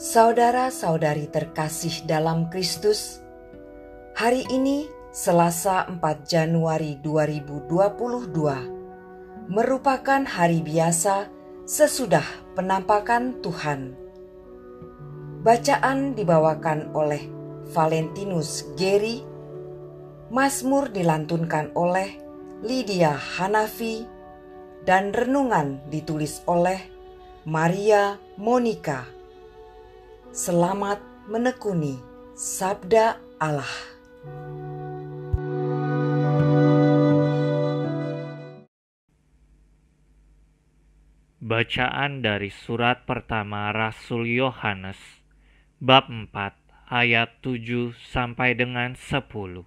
Saudara-saudari terkasih dalam Kristus, hari ini Selasa 4 Januari 2022 merupakan hari biasa sesudah penampakan Tuhan. Bacaan dibawakan oleh Valentinus Geri, Mazmur dilantunkan oleh Lydia Hanafi, dan renungan ditulis oleh Maria Monica. Selamat menekuni Sabda Allah. Bacaan dari surat pertama Rasul Yohanes bab 4 ayat 7 sampai dengan 10.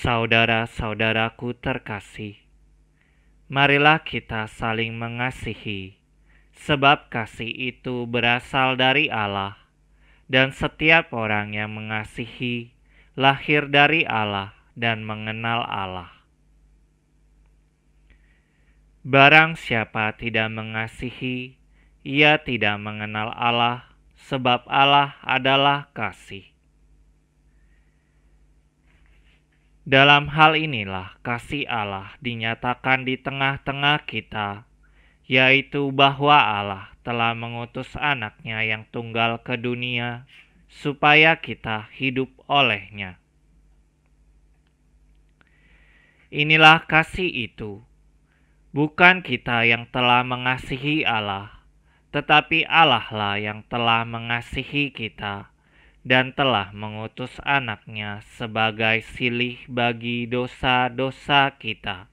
Saudara-saudaraku terkasih, marilah kita saling mengasihi Sebab kasih itu berasal dari Allah, dan setiap orang yang mengasihi lahir dari Allah dan mengenal Allah. Barang siapa tidak mengasihi, ia tidak mengenal Allah, sebab Allah adalah kasih. Dalam hal inilah kasih Allah dinyatakan di tengah-tengah kita yaitu bahwa Allah telah mengutus anaknya yang tunggal ke dunia supaya kita hidup olehnya. Inilah kasih itu. Bukan kita yang telah mengasihi Allah, tetapi Allah lah yang telah mengasihi kita dan telah mengutus anaknya sebagai silih bagi dosa-dosa kita.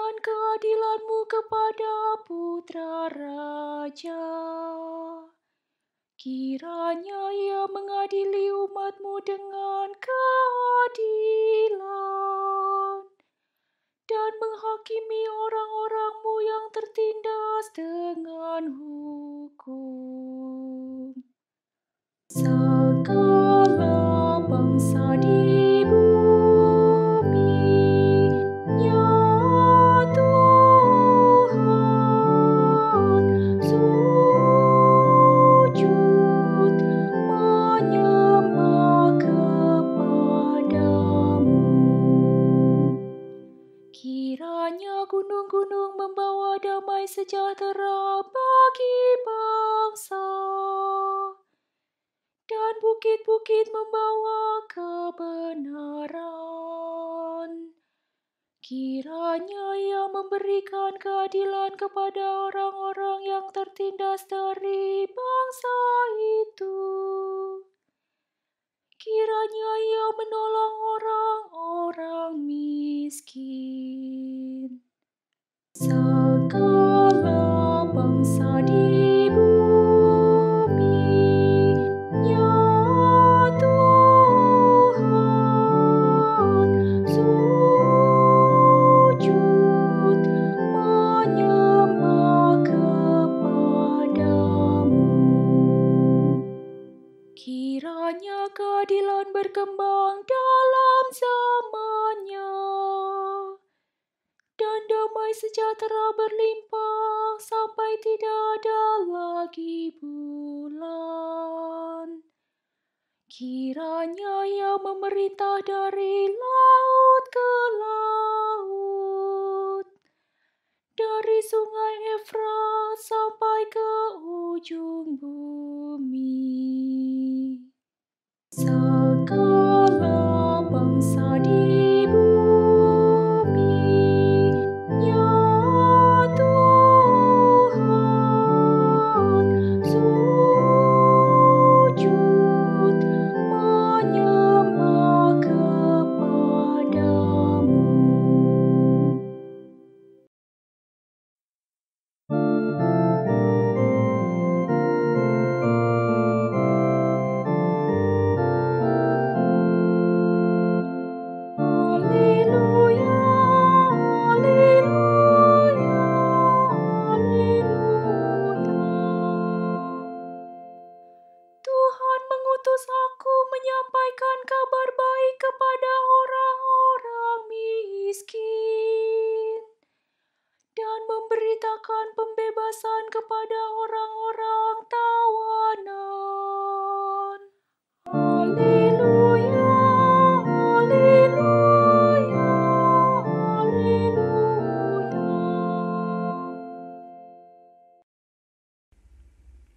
dan keadilanmu kepada putra raja. Kiranya ia mengadili umatmu dengan keadilan dan menghakimi orang-orangmu yang tertindas dengan hukum. bukit membawa kebenaran. Kiranya ia memberikan keadilan kepada orang-orang yang tertindas dari bangsa itu. Kiranya ia menolong orang-orang miskin. So Kiranya ia memerintah dari laut ke laut, dari sungai Efrat sampai ke ujung bumi. Segala bangsa di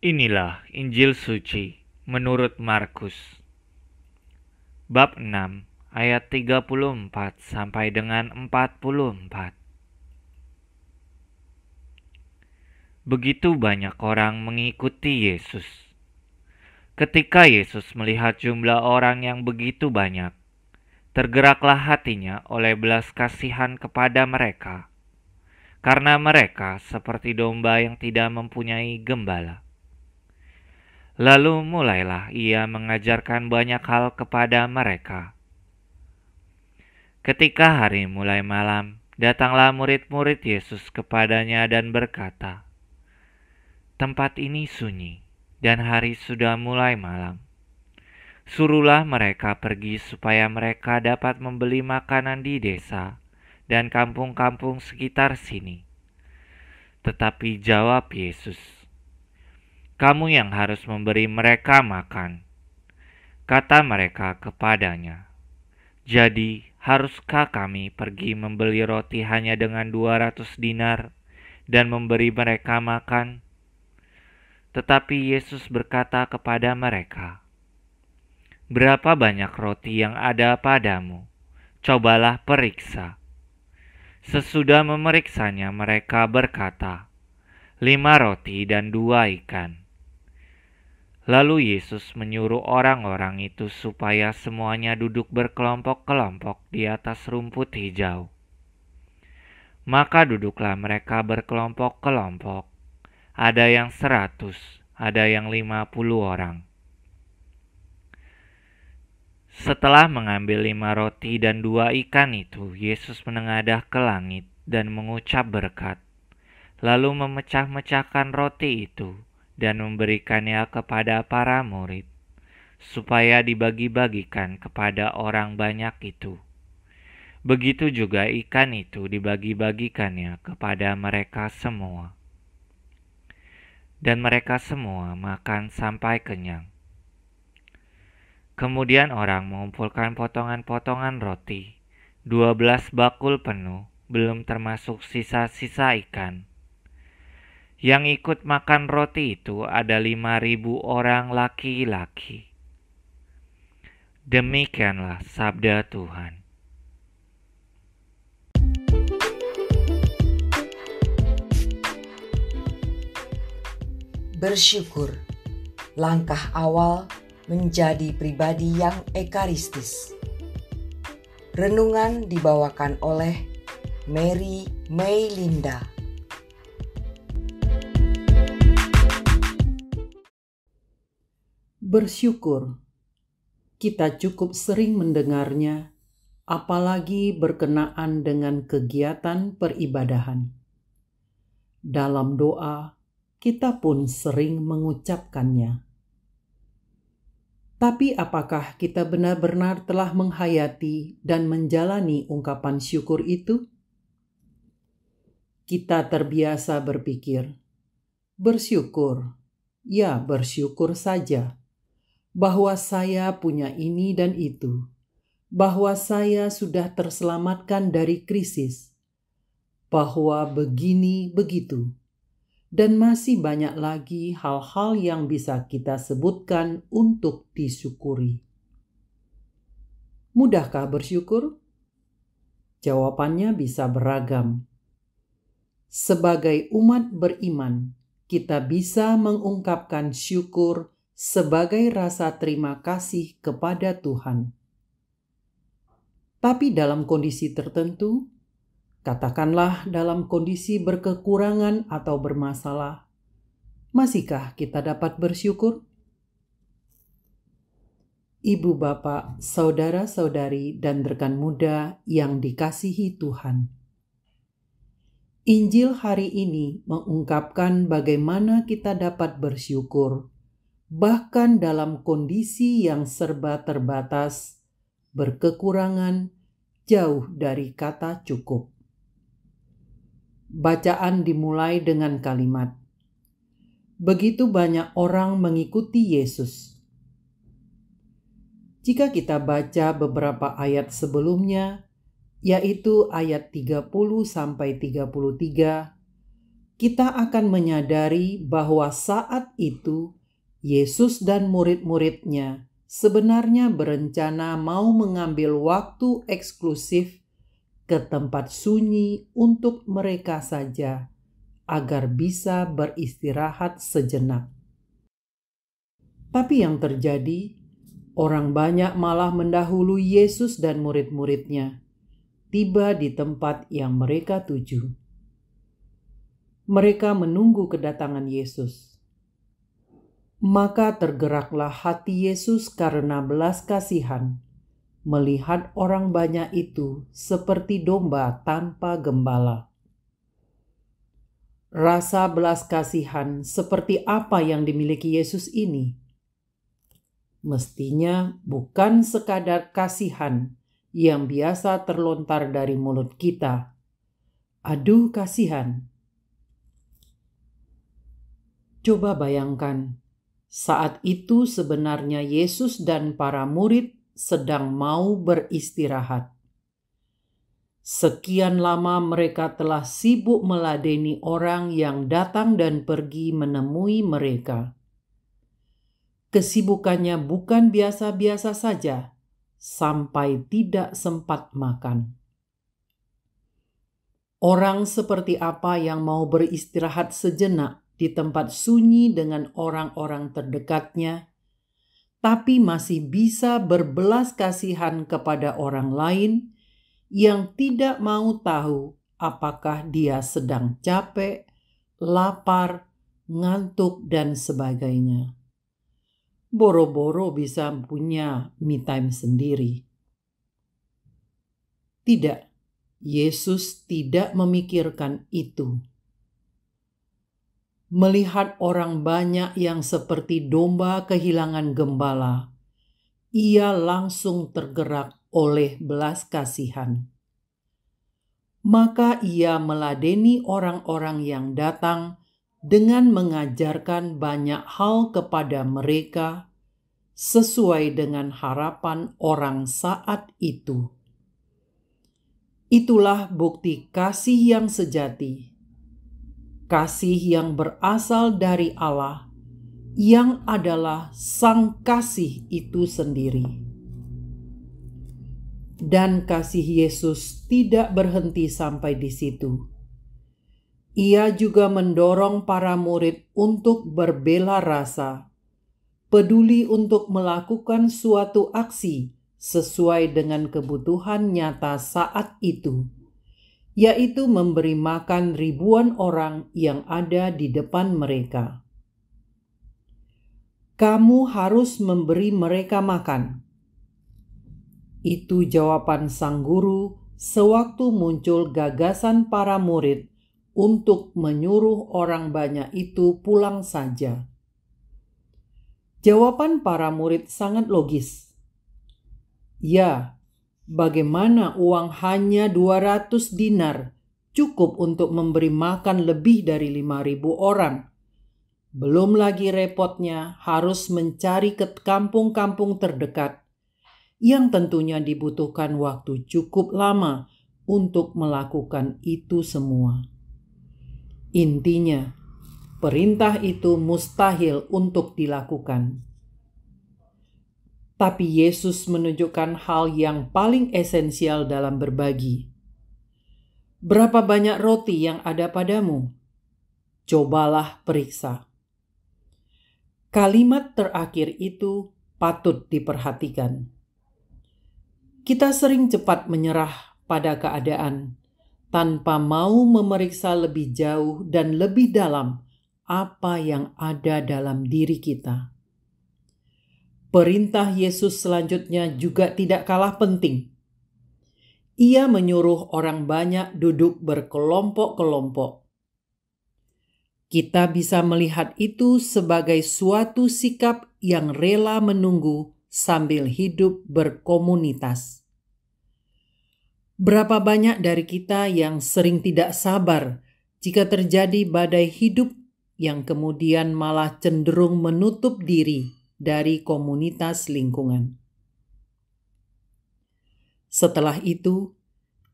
Inilah Injil suci menurut Markus. Bab 6 ayat 34 sampai dengan 44. Begitu banyak orang mengikuti Yesus. Ketika Yesus melihat jumlah orang yang begitu banyak, tergeraklah hatinya oleh belas kasihan kepada mereka, karena mereka seperti domba yang tidak mempunyai gembala Lalu mulailah ia mengajarkan banyak hal kepada mereka. Ketika hari mulai malam, datanglah murid-murid Yesus kepadanya dan berkata, "Tempat ini sunyi, dan hari sudah mulai malam. Suruhlah mereka pergi supaya mereka dapat membeli makanan di desa dan kampung-kampung sekitar sini." Tetapi jawab Yesus, kamu yang harus memberi mereka makan. Kata mereka kepadanya, Jadi haruskah kami pergi membeli roti hanya dengan 200 dinar dan memberi mereka makan? Tetapi Yesus berkata kepada mereka, Berapa banyak roti yang ada padamu? Cobalah periksa. Sesudah memeriksanya mereka berkata, Lima roti dan dua ikan. Lalu Yesus menyuruh orang-orang itu supaya semuanya duduk berkelompok-kelompok di atas rumput hijau. Maka duduklah mereka berkelompok-kelompok. Ada yang seratus, ada yang lima puluh orang. Setelah mengambil lima roti dan dua ikan itu, Yesus menengadah ke langit dan mengucap berkat. Lalu memecah-mecahkan roti itu dan memberikannya kepada para murid, supaya dibagi-bagikan kepada orang banyak itu. Begitu juga ikan itu dibagi-bagikannya kepada mereka semua. Dan mereka semua makan sampai kenyang. Kemudian orang mengumpulkan potongan-potongan roti, dua belas bakul penuh, belum termasuk sisa-sisa ikan yang ikut makan roti itu ada lima ribu orang laki-laki. Demikianlah sabda Tuhan. Bersyukur, langkah awal menjadi pribadi yang ekaristis. Renungan dibawakan oleh Mary Maylinda. Bersyukur, kita cukup sering mendengarnya, apalagi berkenaan dengan kegiatan peribadahan. Dalam doa, kita pun sering mengucapkannya. Tapi, apakah kita benar-benar telah menghayati dan menjalani ungkapan syukur itu? Kita terbiasa berpikir, "Bersyukur, ya bersyukur saja." bahwa saya punya ini dan itu, bahwa saya sudah terselamatkan dari krisis, bahwa begini begitu, dan masih banyak lagi hal-hal yang bisa kita sebutkan untuk disyukuri. Mudahkah bersyukur? Jawabannya bisa beragam. Sebagai umat beriman, kita bisa mengungkapkan syukur sebagai rasa terima kasih kepada Tuhan. Tapi dalam kondisi tertentu, katakanlah dalam kondisi berkekurangan atau bermasalah, masihkah kita dapat bersyukur? Ibu, bapak, saudara-saudari, dan rekan muda yang dikasihi Tuhan. Injil hari ini mengungkapkan bagaimana kita dapat bersyukur bahkan dalam kondisi yang serba terbatas, berkekurangan, jauh dari kata cukup. Bacaan dimulai dengan kalimat, "Begitu banyak orang mengikuti Yesus." Jika kita baca beberapa ayat sebelumnya, yaitu ayat 30 sampai 33, kita akan menyadari bahwa saat itu Yesus dan murid-muridnya sebenarnya berencana mau mengambil waktu eksklusif ke tempat sunyi untuk mereka saja, agar bisa beristirahat sejenak. Tapi yang terjadi, orang banyak malah mendahului Yesus dan murid-muridnya tiba di tempat yang mereka tuju. Mereka menunggu kedatangan Yesus maka tergeraklah hati Yesus karena belas kasihan, melihat orang banyak itu seperti domba tanpa gembala. Rasa belas kasihan seperti apa yang dimiliki Yesus ini? Mestinya bukan sekadar kasihan yang biasa terlontar dari mulut kita. Aduh kasihan. Coba bayangkan saat itu sebenarnya Yesus dan para murid sedang mau beristirahat. Sekian lama mereka telah sibuk meladeni orang yang datang dan pergi menemui mereka. Kesibukannya bukan biasa-biasa saja, sampai tidak sempat makan. Orang seperti apa yang mau beristirahat sejenak di tempat sunyi dengan orang-orang terdekatnya, tapi masih bisa berbelas kasihan kepada orang lain yang tidak mau tahu apakah dia sedang capek, lapar, ngantuk, dan sebagainya. Boro-boro bisa punya me time sendiri. Tidak, Yesus tidak memikirkan itu melihat orang banyak yang seperti domba kehilangan gembala, ia langsung tergerak oleh belas kasihan. Maka ia meladeni orang-orang yang datang dengan mengajarkan banyak hal kepada mereka sesuai dengan harapan orang saat itu. Itulah bukti kasih yang sejati kasih yang berasal dari Allah, yang adalah Sang Kasih itu sendiri. Dan kasih Yesus tidak berhenti sampai di situ. Ia juga mendorong para murid untuk berbela rasa, peduli untuk melakukan suatu aksi sesuai dengan kebutuhan nyata saat itu yaitu memberi makan ribuan orang yang ada di depan mereka. Kamu harus memberi mereka makan. Itu jawaban sang guru sewaktu muncul gagasan para murid untuk menyuruh orang banyak itu pulang saja. Jawaban para murid sangat logis. Ya, Bagaimana uang hanya 200 dinar cukup untuk memberi makan lebih dari 5000 orang? Belum lagi repotnya harus mencari ke kampung-kampung terdekat yang tentunya dibutuhkan waktu cukup lama untuk melakukan itu semua. Intinya, perintah itu mustahil untuk dilakukan tapi Yesus menunjukkan hal yang paling esensial dalam berbagi. Berapa banyak roti yang ada padamu? Cobalah periksa. Kalimat terakhir itu patut diperhatikan. Kita sering cepat menyerah pada keadaan tanpa mau memeriksa lebih jauh dan lebih dalam apa yang ada dalam diri kita. Perintah Yesus selanjutnya juga tidak kalah penting. Ia menyuruh orang banyak duduk berkelompok-kelompok. Kita bisa melihat itu sebagai suatu sikap yang rela menunggu sambil hidup berkomunitas. Berapa banyak dari kita yang sering tidak sabar jika terjadi badai hidup yang kemudian malah cenderung menutup diri? dari komunitas lingkungan. Setelah itu,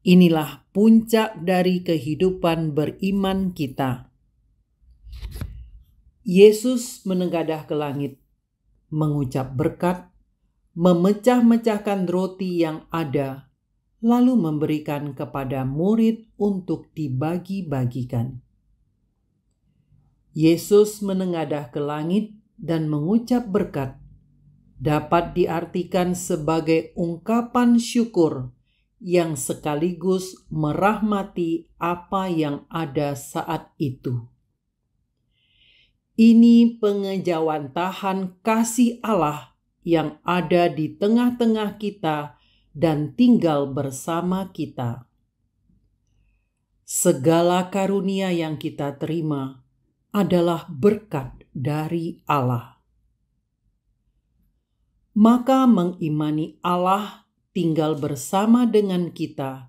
inilah puncak dari kehidupan beriman kita. Yesus menengadah ke langit, mengucap berkat, memecah-mecahkan roti yang ada, lalu memberikan kepada murid untuk dibagi-bagikan. Yesus menengadah ke langit, dan mengucap berkat dapat diartikan sebagai ungkapan syukur yang sekaligus merahmati apa yang ada saat itu. Ini pengejawantahan kasih Allah yang ada di tengah-tengah kita dan tinggal bersama kita. Segala karunia yang kita terima adalah berkat dari Allah. Maka mengimani Allah tinggal bersama dengan kita,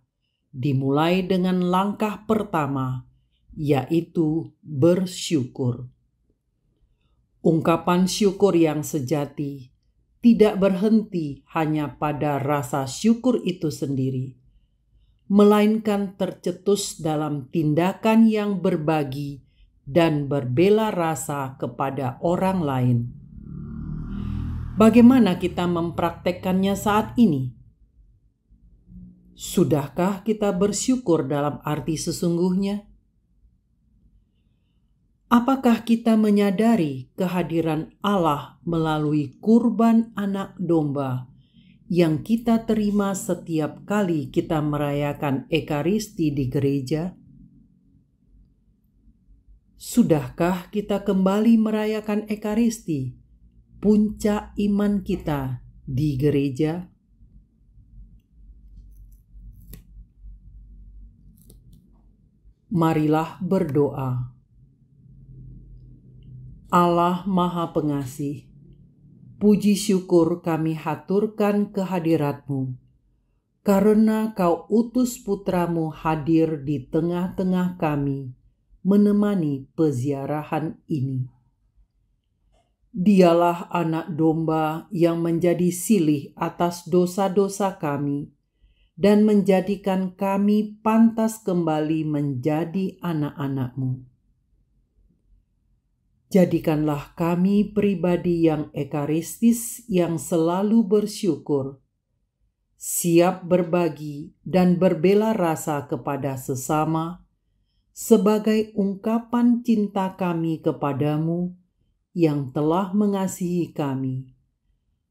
dimulai dengan langkah pertama, yaitu bersyukur. Ungkapan syukur yang sejati tidak berhenti hanya pada rasa syukur itu sendiri, melainkan tercetus dalam tindakan yang berbagi dan berbela rasa kepada orang lain. Bagaimana kita mempraktekkannya saat ini? Sudahkah kita bersyukur dalam arti sesungguhnya? Apakah kita menyadari kehadiran Allah melalui kurban Anak Domba yang kita terima setiap kali kita merayakan Ekaristi di gereja? Sudahkah kita kembali merayakan Ekaristi, puncak iman kita di gereja? Marilah berdoa. Allah Maha Pengasih, puji syukur kami haturkan kehadiratmu, karena kau utus putramu hadir di tengah-tengah kami, menemani peziarahan ini. Dialah anak domba yang menjadi silih atas dosa-dosa kami dan menjadikan kami pantas kembali menjadi anak-anakmu. Jadikanlah kami pribadi yang ekaristis yang selalu bersyukur, siap berbagi dan berbela rasa kepada sesama, sebagai ungkapan cinta kami kepadamu yang telah mengasihi kami.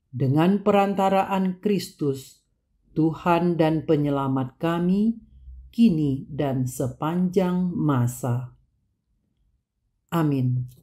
Dengan perantaraan Kristus, Tuhan dan Penyelamat kami, kini dan sepanjang masa. Amin.